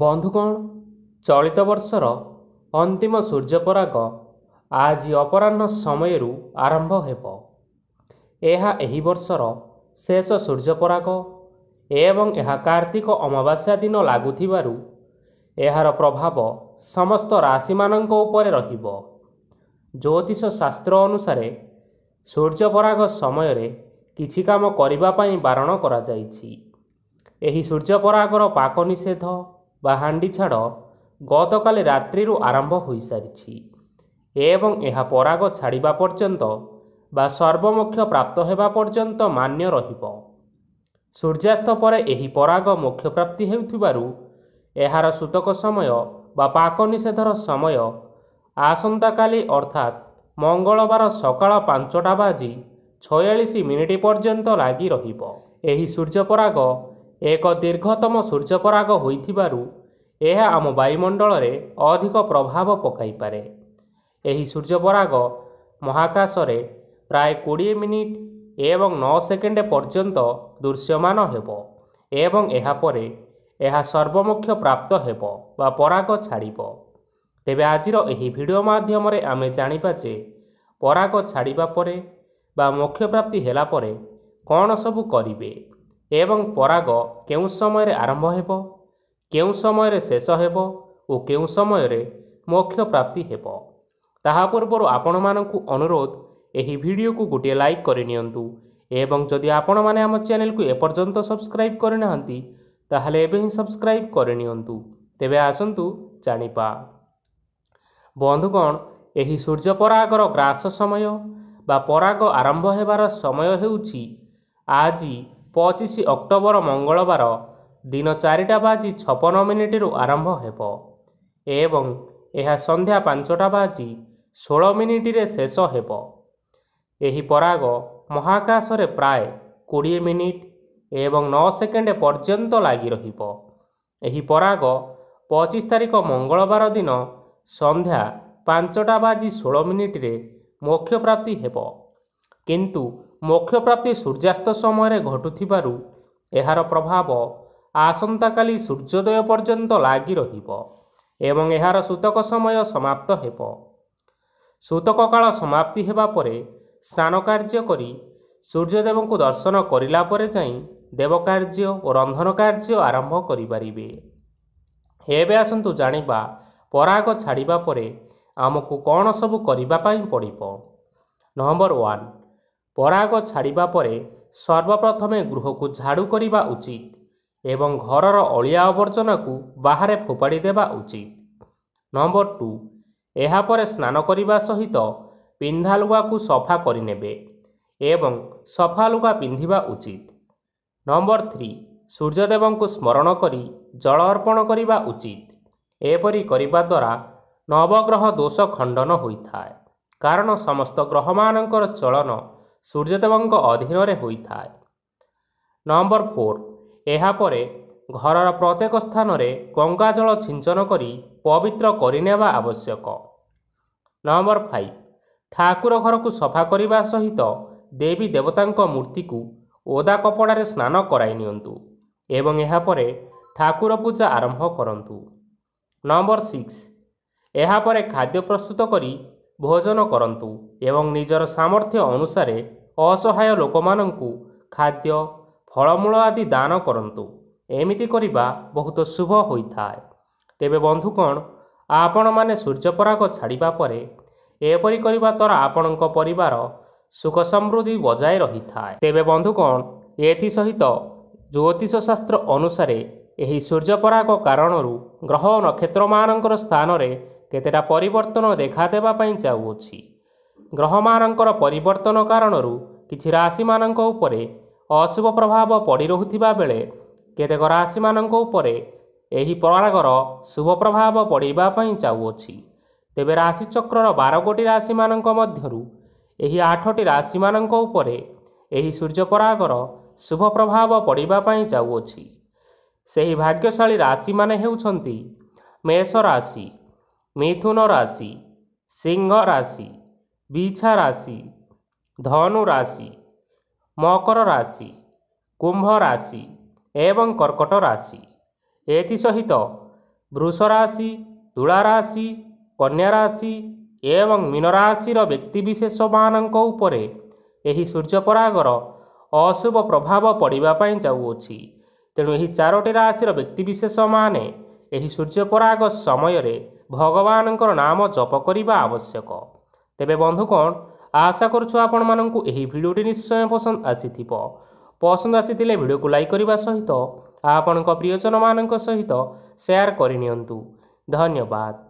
ବନ୍ଧୁଗଣ ଚଳିତ ବର୍ଷର ଅନ୍ତିମ ସୂର୍ଯ୍ୟପରାଗ ଆଜି ଅପରାହ୍ନ ସମୟରୁ ଆରମ୍ଭ ହେବ ଏହା ଏହି ବର୍ଷର ଶେଷ ସୂର୍ଯ୍ୟପରାଗ ଏବଂ ଏହା କାର୍ତ୍ତିକ ଅମାବାସ୍ୟା ଦିନ ଲାଗୁଥିବାରୁ ଏହାର ପ୍ରଭାବ ସମସ୍ତ ରାଶିମାନଙ୍କ ଉପରେ ରହିବ ଜ୍ୟୋତିଷ ଶାସ୍ତ୍ର ଅନୁସାରେ ସୂର୍ଯ୍ୟପରାଗ ସମୟରେ କିଛି କାମ କରିବା ପାଇଁ ବାରଣ କରାଯାଇଛି ଏହି ସୂର୍ଯ୍ୟପରାଗର ପାକ ନିଷେଧ ବା ହାଣ୍ଡି ଛାଡ଼ ଗତକାଲି ରାତ୍ରିରୁ ଆରମ୍ଭ ହୋଇସାରିଛି ଏବଂ ଏହା ପରାଗ ଛାଡ଼ିବା ପର୍ଯ୍ୟନ୍ତ ବା ସର୍ବମୋକ୍ଷ ପ୍ରାପ୍ତ ହେବା ପର୍ଯ୍ୟନ୍ତ ମାନ୍ୟ ରହିବ ସୂର୍ଯ୍ୟାସ୍ତ ପରେ ଏହି ପରାଗ ମୋକ୍ଷପ୍ରାପ୍ତି ହେଉଥିବାରୁ ଏହାର ସୂତକ ସମୟ ବା ପାକ ନିଷେଧର ସମୟ ଆସନ୍ତାକାଲି ଅର୍ଥାତ୍ ମଙ୍ଗଳବାର ସକାଳ ପାଞ୍ଚଟା ବାଜି ଛୟାଳିଶ ମିନିଟ୍ ପର୍ଯ୍ୟନ୍ତ ଲାଗି ରହିବ ଏହି ସୂର୍ଯ୍ୟପରାଗ ଏକ ଦୀର୍ଘତମ ସୂର୍ଯ୍ୟପରାଗ ହୋଇଥିବାରୁ ଏହା ଆମ ବାୟୁମଣ୍ଡଳରେ ଅଧିକ ପ୍ରଭାବ ପକାଇପାରେ ଏହି ସୂର୍ଯ୍ୟପରାଗ ମହାକାଶରେ ପ୍ରାୟ କୋଡ଼ିଏ ମିନିଟ୍ ଏବଂ ନଅ ସେକେଣ୍ଡ ପର୍ଯ୍ୟନ୍ତ ଦୃଶ୍ୟମାନ ହେବ ଏବଂ ଏହାପରେ ଏହା ସର୍ବମୁଖ୍ୟ ପ୍ରାପ୍ତ ହେବ ବା ପରାଗ ଛାଡ଼ିବ ତେବେ ଆଜିର ଏହି ଭିଡ଼ିଓ ମାଧ୍ୟମରେ ଆମେ ଜାଣିବା ଯେ ପରାଗ ଛାଡ଼ିବା ପରେ ବା ମୋକ୍ଷ ପ୍ରାପ୍ତି ହେଲା ପରେ କ'ଣ ସବୁ କରିବେ ଏବଂ ପରାଗ କେଉଁ ସମୟରେ ଆରମ୍ଭ ହେବ କେଉଁ ସମୟରେ ଶେଷ ହେବ ଓ କେଉଁ ସମୟରେ ମୋକ୍ଷ ପ୍ରାପ୍ତି ହେବ ତାହା ପୂର୍ବରୁ ଆପଣମାନଙ୍କୁ ଅନୁରୋଧ ଏହି ଭିଡ଼ିଓକୁ ଗୋଟିଏ ଲାଇକ୍ କରିନିଅନ୍ତୁ ଏବଂ ଯଦି ଆପଣମାନେ ଆମ ଚ୍ୟାନେଲକୁ ଏପର୍ଯ୍ୟନ୍ତ ସବସ୍କ୍ରାଇବ୍ କରିନାହାନ୍ତି ତାହେଲେ ଏବେ ହିଁ ସବସ୍କ୍ରାଇବ୍ କରିନିଅନ୍ତୁ ତେବେ ଆସନ୍ତୁ ଜାଣିବା ବନ୍ଧୁଗଣ ଏହି ସୂର୍ଯ୍ୟ ପରାଗର ଗ୍ରାସ ସମୟ ବା ପରାଗ ଆରମ୍ଭ ହେବାର ସମୟ ହେଉଛି ଆଜି ପଚିଶ ଅକ୍ଟୋବର ମଙ୍ଗଳବାର ଦିନ ଚାରିଟା ବାଜି ଛପନ ମିନିଟରୁ ଆରମ୍ଭ ହେବ ଏବଂ ଏହା ସନ୍ଧ୍ୟା ପାଞ୍ଚଟା ବାଜି ଷୋହଳ ମିନିଟ୍ରେ ଶେଷ ହେବ ଏହି ପରାଗ ମହାକାଶରେ ପ୍ରାୟ କୋଡ଼ିଏ ମିନିଟ୍ ଏବଂ ନଅ ସେକେଣ୍ଡ ପର୍ଯ୍ୟନ୍ତ ଲାଗି ରହିବ ଏହି ପରାଗ ପଚିଶ ତାରିଖ ମଙ୍ଗଳବାର ଦିନ ସନ୍ଧ୍ୟା ପାଞ୍ଚଟା ବାଜି ଷୋହଳ ମିନିଟରେ ମୋକ୍ଷପ୍ରାପ୍ତି ହେବ କିନ୍ତୁ ମୋକ୍ଷପ୍ରାପ୍ତି ସୂର୍ଯ୍ୟାସ୍ତ ସମୟରେ ଘଟୁଥିବାରୁ ଏହାର ପ୍ରଭାବ ଆସନ୍ତାକାଲି ସୂର୍ଯ୍ୟୋଦୟ ପର୍ଯ୍ୟନ୍ତ ଲାଗି ରହିବ ଏବଂ ଏହାର ସୂତକ ସମୟ ସମାପ୍ତ ହେବ ସୂତକ କାଳ ସମାପ୍ତି ହେବା ପରେ ସ୍ନାନ କାର୍ଯ୍ୟ କରି ସୂର୍ଯ୍ୟଦେବଙ୍କୁ ଦର୍ଶନ କରିଲା ପରେ ଯାଇ ଦେବକାର୍ଯ୍ୟ ଓ ରନ୍ଧନ କାର୍ଯ୍ୟ ଆରମ୍ଭ କରିପାରିବେ ଏବେ ଆସନ୍ତୁ ଜାଣିବା ପରାଗ ଛାଡ଼ିବା ପରେ ଆମକୁ କ'ଣ ସବୁ କରିବା ପାଇଁ ପଡ଼ିବ ନମ୍ବର ୱାନ୍ ପରାଗ ଛାଡ଼ିବା ପରେ ସର୍ବପ୍ରଥମେ ଗୃହକୁ ଝାଡ଼ୁ କରିବା ଉଚିତ ଏବଂ ଘରର ଅଳିଆ ଆବର୍ଜନାକୁ ବାହାରେ ଫୋପାଡ଼ି ଦେବା ଉଚିତ ନମ୍ବର ଟୁ ଏହାପରେ ସ୍ନାନ କରିବା ସହିତ ପିନ୍ଧା ଲୁଗାକୁ ସଫା କରିନେବେ ଏବଂ ସଫା ଲୁଗା ପିନ୍ଧିବା ଉଚିତ ନମ୍ବର ଥ୍ରୀ ସୂର୍ଯ୍ୟଦେବଙ୍କୁ ସ୍ମରଣ କରି ଜଳ ଅର୍ପଣ କରିବା ଉଚିତ ଏପରି କରିବା ଦ୍ୱାରା ନବଗ୍ରହ ଦୋଷ ଖଣ୍ଡନ ହୋଇଥାଏ କାରଣ ସମସ୍ତ ଗ୍ରହମାନଙ୍କର ଚଳନ ସୂର୍ଯ୍ୟଦେବଙ୍କ ଅଧୀନରେ ହୋଇଥାଏ ନମ୍ବର ଫୋର୍ ଏହାପରେ ଘରର ପ୍ରତ୍ୟେକ ସ୍ଥାନରେ ଗଙ୍ଗାଜଳ ଛିଞ୍ଚନ କରି ପବିତ୍ର କରିନେବା ଆବଶ୍ୟକ ନମ୍ବର ଫାଇଭ୍ ଠାକୁର ଘରକୁ ସଫା କରିବା ସହିତ ଦେବୀ ଦେବତାଙ୍କ ମୂର୍ତ୍ତିକୁ ଓଦା କପଡ଼ାରେ ସ୍ନାନ କରାଇ ନିଅନ୍ତୁ ଏବଂ ଏହାପରେ ଠାକୁର ପୂଜା ଆରମ୍ଭ କରନ୍ତୁ ନମ୍ବର ସିକ୍ସ ଏହାପରେ ଖାଦ୍ୟ ପ୍ରସ୍ତୁତ କରି ଭୋଜନ କରନ୍ତୁ ଏବଂ ନିଜର ସାମର୍ଥ୍ୟ ଅନୁସାରେ ଅସହାୟ ଲୋକମାନଙ୍କୁ ଖାଦ୍ୟ ଫଳମୂଳ ଆଦି ଦାନ କରନ୍ତୁ ଏମିତି କରିବା ବହୁତ ଶୁଭ ହୋଇଥାଏ ତେବେ ବନ୍ଧୁ କ'ଣ ଆପଣମାନେ ସୂର୍ଯ୍ୟପରାଗ ଛାଡ଼ିବା ପରେ ଏପରି କରିବା ଦ୍ୱାରା ଆପଣଙ୍କ ପରିବାର ସୁଖ ସମୃଦ୍ଧି ବଜାୟ ରହିଥାଏ ତେବେ ବନ୍ଧୁ କ'ଣ ଏଥିସହିତ ଜ୍ୟୋତିଷ ଶାସ୍ତ୍ର ଅନୁସାରେ ଏହି ସୂର୍ଯ୍ୟପରାଗ କାରଣରୁ ଗ୍ରହ ନକ୍ଷତ୍ରମାନଙ୍କର ସ୍ଥାନରେ କେତେଟା ପରିବର୍ତ୍ତନ ଦେଖାଦେବା ପାଇଁ ଚାହୁଁଅଛି ଗ୍ରହମାନଙ୍କର ପରିବର୍ତ୍ତନ କାରଣରୁ କିଛି ରାଶିମାନଙ୍କ ଉପରେ ଅଶୁଭ ପ୍ରଭାବ ପଡ଼ି ରହୁଥିବା ବେଳେ କେତେକ ରାଶିମାନଙ୍କ ଉପରେ ଏହି ପରାଗର ଶୁଭ ପ୍ରଭାବ ପଡ଼ିବା ପାଇଁ ଚାହୁଁଅଛି ତେବେ ରାଶିଚକ୍ରର ବାରଗୋଟି ରାଶିମାନଙ୍କ ମଧ୍ୟରୁ ଏହି ଆଠଟି ରାଶିମାନଙ୍କ ଉପରେ ଏହି ସୂର୍ଯ୍ୟପରାଗର ଶୁଭ ପ୍ରଭାବ ପଡ଼ିବା ପାଇଁ ଚାହୁଁଅଛି ସେହି ଭାଗ୍ୟଶାଳୀ ରାଶିମାନେ ହେଉଛନ୍ତି ମେଷ ରାଶି ମିଥୁନ ରାଶି ସିଂହ ରାଶି ବିଛା ରାଶି ଧନୁ ରାଶି ମକର ରାଶି କୁମ୍ଭ ରାଶି ଏବଂ କର୍କଟ ରାଶି ଏଥିସହିତ ବୃଷ ରାଶି ତୁଳା ରାଶି କନ୍ୟା ରାଶି ଏବଂ ମୀନ ରାଶିର ବ୍ୟକ୍ତିବିଶେଷମାନଙ୍କ ଉପରେ ଏହି ସୂର୍ଯ୍ୟପରାଗର ଅଶୁଭ ପ୍ରଭାବ ପଡ଼ିବା ପାଇଁ ଯାଉଅଛି ତେଣୁ ଏହି ଚାରୋଟି ରାଶିର ବ୍ୟକ୍ତିବିଶେଷମାନେ ଏହି ସୂର୍ଯ୍ୟପରାଗ ସମୟରେ ଭଗବାନଙ୍କର ନାମ ଜପ କରିବା ଆବଶ୍ୟକ ତେବେ ବନ୍ଧୁ କ'ଣ ଆଶା କରୁଛୁ ଆପଣମାନଙ୍କୁ ଏହି ଭିଡ଼ିଓଟି ନିଶ୍ଚୟ ପସନ୍ଦ ଆସିଥିବ ପସନ୍ଦ ଆସିଥିଲେ ଭିଡ଼ିଓକୁ ଲାଇକ୍ କରିବା ସହିତ ଆପଣଙ୍କ ପ୍ରିୟଜନମାନଙ୍କ ସହିତ ସେୟାର କରିନିଅନ୍ତୁ ଧନ୍ୟବାଦ